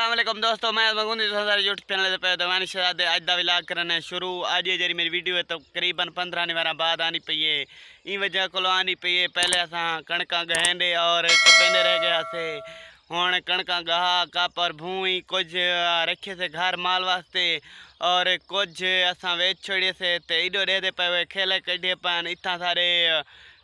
असलम दोस्तों मैं YouTube channel पे दवानी शहजाद अज का विलाग करना शुरू अज ये जी मेरी वीडियो है तो करीबन पंद्रह निवारा बाद आनी पई है इन वजह को आनी पई है पहले अस कणक गहेंदे और कपेंदे रह गया से हूँ कणक गह कप और भूई कुछ रखे से घर माल वास्ते और कुछ अस वेच छोड़िए से एडो दे पे खेल कढ़िए पान इतना सारे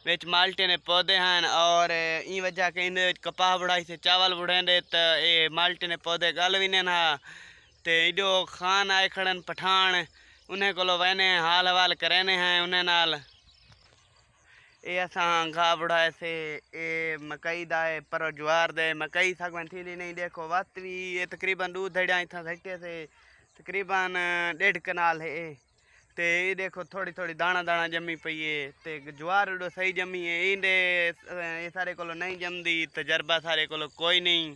बिच माल्टे ने पौधे हैं और ई वजह के इन कपाह बुढ़ाई से चावल बुढ़ेंदे तो ये माल्टे ने पौधे गल भी हा तो एडो खान आए खड़न पठान उन्हें को वहने हाल हवाल करेने हैं उन्हें नाल ये असा घा बुढ़ाए से ये मकई दाए पर ज्वार दे मकई सगवन थी नहीं देखो वत भी ये तकरीबन दूध धड़िया इतना घटे से तकरीबन डेढ़ कनाल है ते ये देखो थोड़ी थोड़ी दाना दाना जमी पई है ते ज्वार उड़ो सही जमी है इंदे ये सारे को नहीं जमदी तजर्बा सारे को कोई नहीं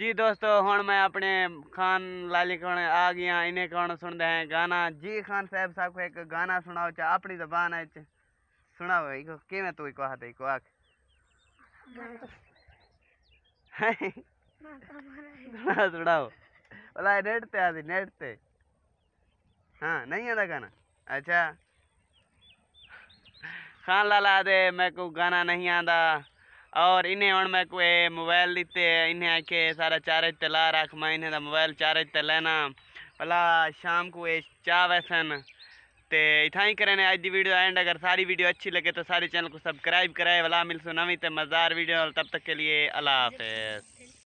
जी दोस्तों हूँ मैं अपने खान लाली को आ गया इन्हें कौन सुन दे गाना जी खान साहब साहब को एक गाना सुनाओ चाह अपनी जबान है सुनाओ इको कि मैं तू कहा हाथ इको आख सुनाओ सुनाओ बोला नेट ते आदि नेट ते हाँ नहीं आता गाना अच्छा खान लाला दे मैं को गाना नहीं आता और इन्हें हूँ मैं को मोबाइल दिते इन्हें आखे सारा चार्ज तला ला रख मैं इन्हें मोबाइल चार्ज ते लेना भला शाम को ये चाह वैसन तो इतना ही करें आज की वीडियो एंड अगर सारी वीडियो अच्छी लगे तो सारे चैनल को सब्सक्राइब कराए भला मिलसो नवी तो मज़ार वीडियो तब तक के लिए अल्लाह हाफिज